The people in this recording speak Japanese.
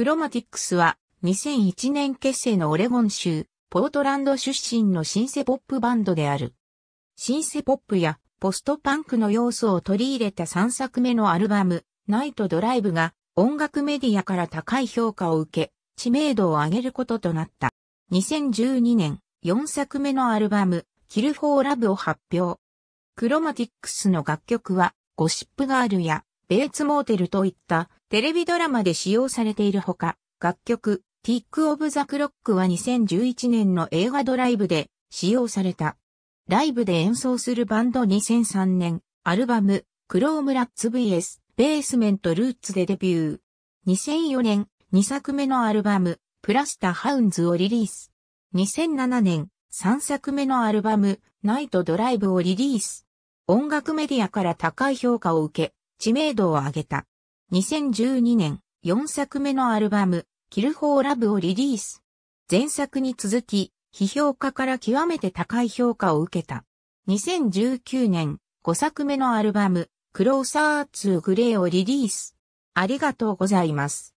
クロマティックスは2001年結成のオレゴン州、ポートランド出身のシンセポップバンドである。シンセポップやポストパンクの要素を取り入れた3作目のアルバム、ナイトドライブが音楽メディアから高い評価を受け、知名度を上げることとなった。2012年、4作目のアルバム、キルフォーラブを発表。クロマティックスの楽曲は、ゴシップガールや、ベーツモーテルといったテレビドラマで使用されているほか、楽曲、ティック・オブ・ザ・クロックは2011年の映画ドライブで使用された。ライブで演奏するバンド2003年、アルバム、クロームラッツ VS、ベースメント・ルーツでデビュー。2004年、2作目のアルバム、プラスタ・ハウンズをリリース。2007年、3作目のアルバム、ナイト・ドライブをリリース。音楽メディアから高い評価を受け、知名度を上げた。2012年4作目のアルバム、キルフォーラブをリリース。前作に続き、批評家から極めて高い評価を受けた。2019年5作目のアルバム、クローサーツーグレーをリリース。ありがとうございます。